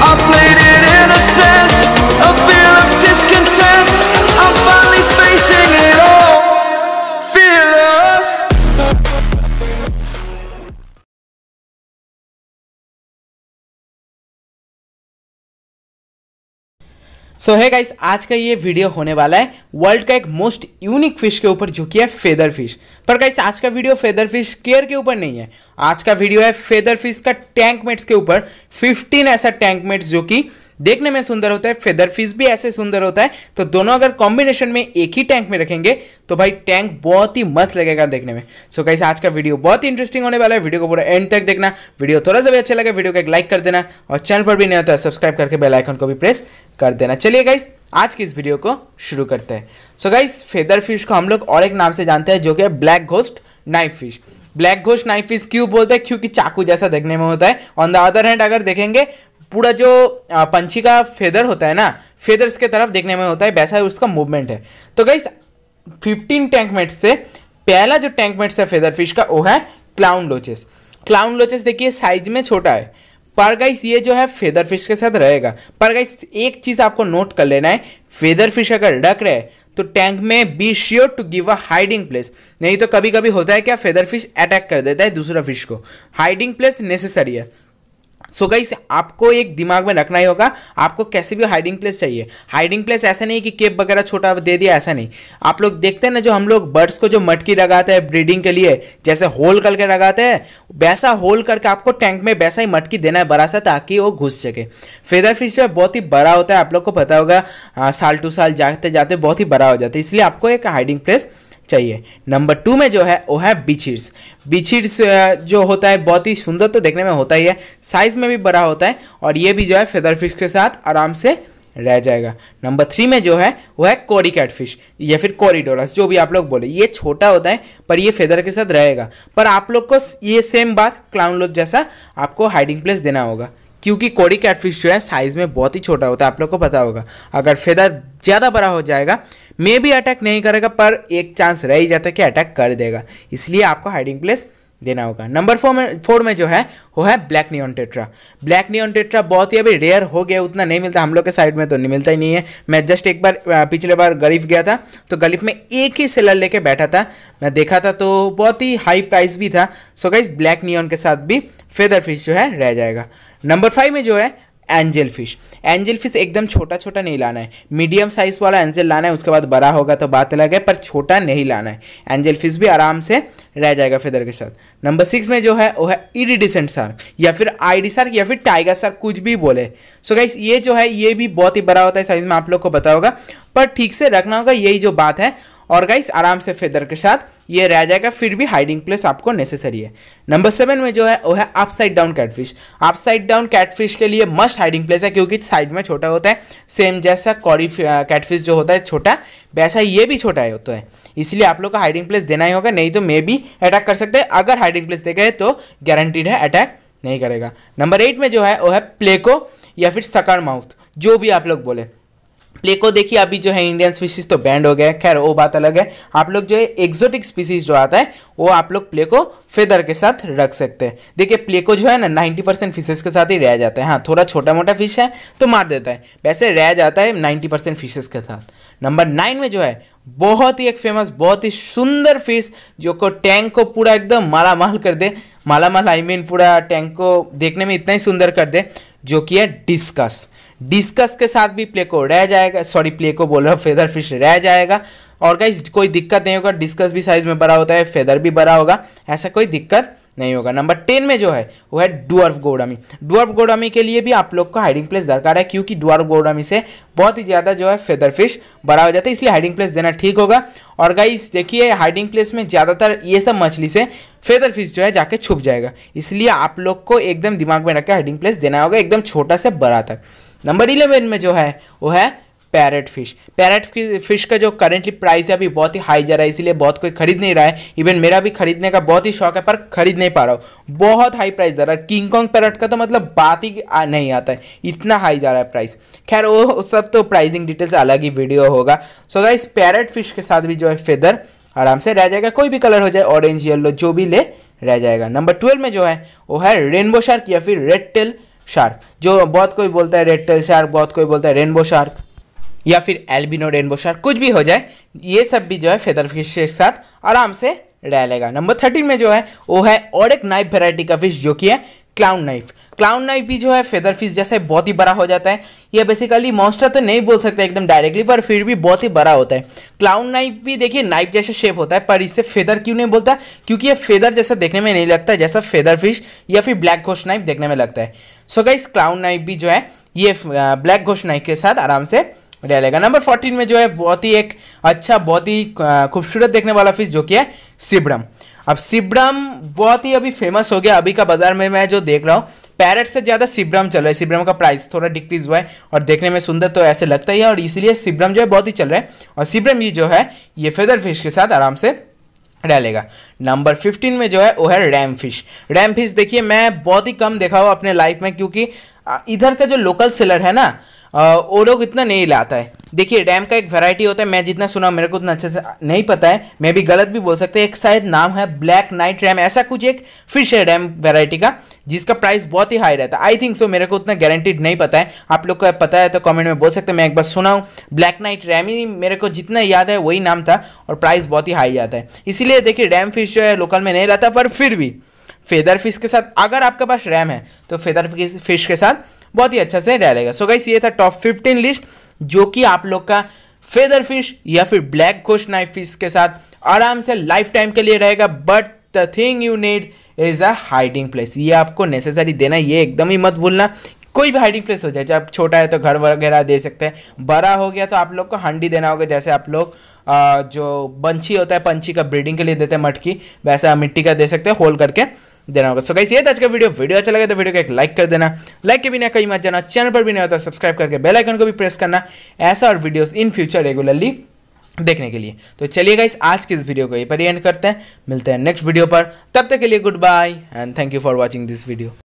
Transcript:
I played it सो है guys आज का ये वीडियो होने वाला है वर्ल्ड का एक मोस्ट यूनिक फिश के ऊपर जो कि है फेदर फिश पर गाइस आज का वीडियो फेदर फिश केयर के ऊपर नहीं है आज का वीडियो है फेदर फिश का टैंकमेट्स के ऊपर 15 ऐसा टैंकमेट्स जो कि देखने में सुंदर होता है फेदर फिश भी ऐसे सुंदर होता है तो दोनों अगर कॉम्बिनेशन में एक ही टैंक में रखेंगे तो भाई टैंक बहुत ही मस्त लगेगा देखने में सो so कैसे आज का वीडियो बहुत ही इंटरेस्टिंग होने वाला है वीडियो को पूरा एंड तक देखना वीडियो थोड़ा सा भी अच्छा लगे वीडियो को एक लाइक कर देना और चैनल पर भी नहीं होता है सब्सक्राइब करके बेलाइकन को भी प्रेस कर देना चलिए गाइस आज की इस वीडियो को शुरू करते हैं सो गाइस फेदर फिश को हम लोग और एक नाम से जानते हैं जो कि black ghost knife fish black ghost knife fish क्यों बोलते हैं क्योंकि चाकू जैसा देखने में होता है ऑन द अदर हैंड अगर देखेंगे पूरा जो पंछी का फेदर होता है ना फेदर्स के तरफ देखने में होता है वैसा है उसका मूवमेंट है तो गई फिफ्टीन टैंकमेट से पहला जो टैंकमेट्स है फेदर फिश का वो है क्लाउन लोचेस क्लाउन लोचेस देखिए साइज में छोटा है पर गाइस ये जो है फेदर फिश के साथ रहेगा पर गाइस एक चीज़ आपको नोट कर लेना है फेदर फिश अगर डक रहे तो टैंक में be sure to give a hiding place नहीं तो कभी कभी होता है क्या फेदर फिश अटैक कर देता है दूसरा फिश को हाइडिंग प्लेस नेसेसरी है सो so गाइस आपको एक दिमाग में रखना ही होगा आपको कैसे भी हाइडिंग प्लेस चाहिए हाइडिंग प्लेस ऐसा नहीं कि केप वगैरह छोटा दे दिया ऐसा नहीं आप लोग देखते हैं ना जो हम लोग बर्ड्स को जो मटकी लगाते हैं ब्रीडिंग के लिए जैसे होल करके लगाते हैं वैसा होल करके आपको टैंक में वैसा ही मटकी देना है बड़ा सा ताकि वो घुस सके फेदर फिश जो है बहुत ही बड़ा होता है आप लोग को पता होगा हाँ, साल टू साल जाते जाते बहुत ही बड़ा हो जाता है इसलिए आपको एक हाइडिंग प्लेस चाहिए नंबर टू में जो है वो है बिछिर्स बिछिर्स uh, जो होता है बहुत ही सुंदर तो देखने में होता ही है साइज में भी बड़ा होता है और ये भी जो है फेदर फिश के साथ आराम से रह जाएगा नंबर थ्री में जो है वो है कोरी कैट फिश या फिर कोरिडोरस जो भी आप लोग बोले ये छोटा होता है पर ये फेदर के साथ रहेगा पर आप लोग को ये सेम बात क्लाउन लोग जैसा आपको हाइडिंग प्लेस देना होगा क्योंकि कोड़ी कैटफिश जो है साइज़ में बहुत ही छोटा होता है आप लोग को पता होगा अगर फेदर ज़्यादा बड़ा हो जाएगा मे भी अटैक नहीं करेगा पर एक चांस रह ही जाता है कि अटैक कर देगा इसलिए आपको हाइडिंग प्लेस देना होगा नंबर फोर में फोर में जो है वो है black neon tetra black neon tetra बहुत ही अभी रेयर हो गया उतना नहीं मिलता हम लोग के साइड में तो नहीं मिलता ही नहीं है मैं जस्ट एक बार पिछले बार गरीफ गया था तो गरीफ में एक ही सेलर लेके बैठा था मैं देखा था तो बहुत ही हाई प्राइस भी था सो गाइज ब्लैक नियॉन के साथ भी फेदर फिश जो है रह जाएगा नंबर फाइव में जो है एंजल फिश एंजल फिश एकदम छोटा छोटा नहीं लाना है मीडियम साइज़ वाला एंजल लाना है उसके बाद बड़ा होगा तो बात अलग है पर छोटा नहीं लाना है एंजल फिश भी आराम से रह जाएगा फेदर के साथ नंबर सिक्स में जो है वो है इरीडिसेंट सार्क या फिर आईडी सार्क या फिर टाइगर सार्क कुछ भी बोले सो गाइस ये जो है ये भी बहुत ही बड़ा होता है साइज़ में आप लोग को बताओगा पर ठीक से रखना होगा यही जो बात है और गाइस आराम से फेदर के साथ ये रह जाएगा फिर भी हाइडिंग प्लेस आपको नेसेसरी है नंबर सेवन में जो है वो है upside down catfish upside down catfish के लिए मस्ट हाइडिंग प्लेस है क्योंकि साइड में छोटा होता है सेम जैसा कॉरी कैटफिश जो होता है छोटा वैसा ये भी छोटा ही होता तो है इसलिए आप लोग का हाइडिंग प्लेस देना ही होगा नहीं तो मे भी अटैक कर सकते हैं अगर हाइडिंग प्लेस दे गए तो गारंटीड है अटैक नहीं करेगा नंबर एट में जो है वो है प्लेको या फिर सकर माउथ जो भी आप लोग बोले प्ले को देखिए अभी जो है इंडियन स्पीसीज तो बैंड हो गया है खैर वो बात अलग है आप लोग जो है एक्जोटिक स्पीसीज जो आता है वो आप लोग प्ले को फेदर के साथ रख सकते हैं देखिए प्ले को जो है ना 90 परसेंट फिशेज के साथ ही रह जाता है हाँ थोड़ा छोटा मोटा फिश है तो मार देता है वैसे रह जाता है नाइन्टी परसेंट के साथ नंबर नाइन में जो है बहुत ही एक फेमस बहुत ही सुंदर फिश जो को टैंक को पूरा एकदम माला माल कर दे माला माल आई मीन पूरा टैंक को देखने में इतना ही सुंदर कर दे जो कि है डिस्कस डिस्कस के साथ भी प्ले को रह जाएगा सॉरी प्ले को बोल रहा हूँ फेदर फिश रह जाएगा और गाइज कोई दिक्कत नहीं होगा डिस्कस भी साइज में बड़ा होता है फेदर भी बड़ा होगा ऐसा कोई दिक्कत नहीं होगा नंबर टेन में जो है वो है डुअर्फ गोडामी डुअर्फ गोडामी के लिए भी आप लोग को हाइडिंग प्लेस दरकार है क्योंकि डुअर्फ गोडामी से बहुत ही ज़्यादा जो है फेदर फिश बड़ा हो जाता है इसलिए हाइडिंग प्लेस देना ठीक होगा और गाइस देखिए हाइडिंग प्लेस में ज़्यादातर ये सब मछली से फेदर फिश जो है जाके छुप जाएगा इसलिए आप लोग को एकदम दिमाग में रखकर हाइडिंग प्लेस देना होगा एकदम छोटा से बड़ा तक नंबर इलेवन में जो है वो है पैरट फिश पैरट फिश का जो करेंटली प्राइस है अभी बहुत ही हाई जा रहा है इसीलिए बहुत कोई खरीद नहीं रहा है इवन मेरा भी खरीदने का बहुत ही शौक है पर खरीद नहीं पा रहा हूँ बहुत हाई प्राइस जा रहा है किंग कॉन्ग पैरट का तो मतलब बात ही नहीं आता है इतना हाई जा रहा है प्राइस खैर वो सब तो प्राइसिंग डिटेल्स अलग ही वीडियो होगा सो गाइस पैरट फिश के साथ भी जो है फेदर आराम से रह जाएगा कोई भी कलर हो जाए ऑरेंज येलो जो भी ले रह जाएगा नंबर ट्वेल्व में जो है वो है रेनबो शार्क या फिर रेड टेल शार्क जो बहुत कोई बोलता है रेड टेल शार्क बहुत कोई बोलता है रेनबो शार्क या फिर एल्बिनो रेनबो शार्क कुछ भी हो जाए ये सब भी जो है फेदर फिश के साथ आराम से रह लेगा नंबर थर्टीन में जो है वो है और एक नाइफ वेराइटी का फिश जो कि है क्लाउन नाइफ क्लाउन नाइफ भी जो है फेदर फिश जैसे बहुत ही बड़ा हो जाता है ये बेसिकली मॉन्स्टर तो नहीं बोल सकते एकदम डायरेक्टली पर फिर भी बहुत ही बड़ा होता है क्लाउन नाइफ भी देखिए नाइफ जैसे शेप होता है पर इसे फेदर क्यों नहीं बोलता क्योंकि ये फेदर जैसा देखने में नहीं लगता जैसा फेदर फिश या फिर ब्लैक घोस्ट नाइफ देखने में लगता है सो गाइस क्लाउन नाइफ भी जो है ये ब्लैक घोष नाइफ के साथ आराम से रहेगा नंबर फोर्टीन में जो है बहुत ही एक अच्छा बहुत ही खूबसूरत देखने वाला फिश जो कि है सिब्रम अब सिब्रम बहुत ही अभी फेमस हो गया अभी का बाजार में मैं जो देख रहा हूँ पैरट से ज़्यादा सिब्रम चल रहा है सिब्रम का प्राइस थोड़ा डिक्रीज हुआ है और देखने में सुंदर तो ऐसे लगता ही है और इसीलिए सिब्रम जो है बहुत ही चल रहा है और सिब्रम ये जो है ये फेदर फिश के साथ आराम से डालेगा नंबर 15 में जो है वो है रैम फिश रैम फिश देखिए मैं बहुत ही कम देखा हुआ अपने लाइफ में क्योंकि इधर का जो लोकल सेलर है ना वो लोग इतना नहीं लाता है देखिए रैम का एक वैरायटी होता है मैं जितना सुना मेरे को उतना अच्छे से नहीं पता है मैं भी गलत भी बोल सकते हैं एक शायद नाम है ब्लैक नाइट रैम ऐसा कुछ एक फिश है रैम वैरायटी का जिसका प्राइस बहुत ही हाई रहता है आई थिंक सो मेरे को उतना गारंटीड नहीं पता है आप लोग को पता है तो कॉमेंट में बोल सकते हैं मैं एक बार सुना हूँ ब्लैक नाइट रैम ही मेरे को जितना याद है वही नाम था और प्राइस बहुत ही हाई जाता है इसीलिए देखिए रैम फिश जो है लोकल में नहीं रहता पर फिर भी फेदर फिश के साथ अगर आपके पास रैम है तो फेदर फिश के साथ बहुत ही अच्छा से डालेगा सो गाइस ये था टॉप फिफ्टीन लिस्ट जो कि आप लोग का फेदर फिश या फिर ब्लैक घोष नाइफ फिश के साथ आराम से लाइफ टाइम के लिए रहेगा but the thing you need is a hiding place ये आपको नेसेसरी देना ये एकदम ही मत भूलना कोई भी हाइडिंग प्लेस हो जाए जब छोटा है तो घर वगैरह दे सकते हैं बड़ा हो गया तो आप लोग को हंडी देना होगा जैसे आप लोग जो पंछी होता है पंछी का ब्रीडिंग के लिए देते हैं मटकी वैसे आप मिट्टी का दे सकते हैं होल करके देना होगा सो गाइस ये आज का वीडियो वीडियो अच्छा लगे तो वीडियो को एक लाइक कर देना लाइक के बिना कहीं मत जाना चैनल पर भी नहीं होता सब्सक्राइब करके बेल आइकन को भी प्रेस करना ऐसा और वीडियोस इन फ्यूचर रेगुलरली देखने के लिए तो चलिए गाइस आज की इस वीडियो को यहीं पर एंड करते हैं मिलते हैं नेक्स्ट वीडियो पर तब तक के लिए good bye and thank you for watching this video